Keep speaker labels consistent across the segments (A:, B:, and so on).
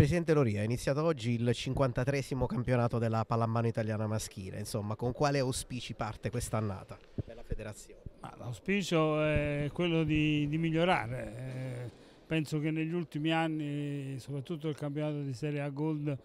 A: Presidente Loria, è iniziato oggi il 53 campionato della pallamano italiana maschile, insomma con quale auspici parte quest'annata
B: per la federazione? l'auspicio è quello di, di migliorare, eh, penso che negli ultimi anni soprattutto il campionato di Serie A Gold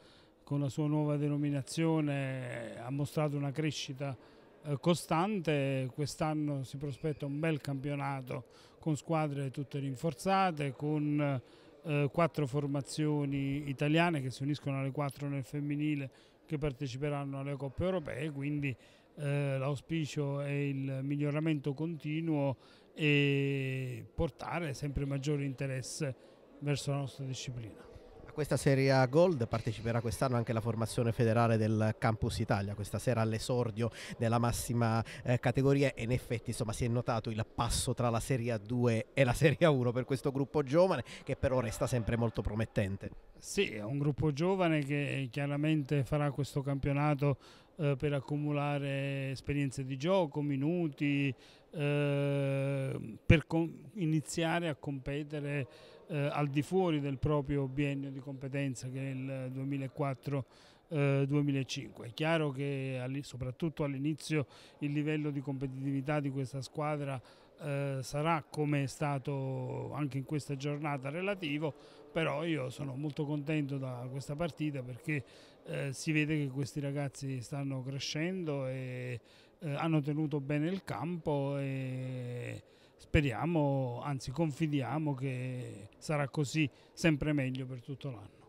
B: con la sua nuova denominazione ha mostrato una crescita eh, costante, quest'anno si prospetta un bel campionato con squadre tutte rinforzate, con eh, quattro formazioni italiane che si uniscono alle quattro nel femminile che parteciperanno alle coppe europee, quindi eh, l'auspicio è il miglioramento continuo e portare sempre maggiore interesse verso la nostra disciplina questa
A: Serie A Gold parteciperà quest'anno anche la formazione federale del Campus Italia, questa sera all'esordio della massima eh, categoria e in effetti insomma, si è notato il passo tra la Serie A2 e la Serie A1 per questo gruppo giovane che però resta sempre molto promettente.
B: Sì, è un gruppo giovane che eh, chiaramente farà questo campionato eh, per accumulare esperienze di gioco, minuti, eh, per iniziare a competere eh, al di fuori del proprio biennio di competenza che è il 2004 2005. Eh, è chiaro che soprattutto all'inizio il livello di competitività di questa squadra eh, sarà come è stato anche in questa giornata relativo, però io sono molto contento da questa partita perché eh, si vede che questi ragazzi stanno crescendo e eh, hanno tenuto bene il campo e speriamo, anzi confidiamo che sarà così sempre meglio per tutto l'anno.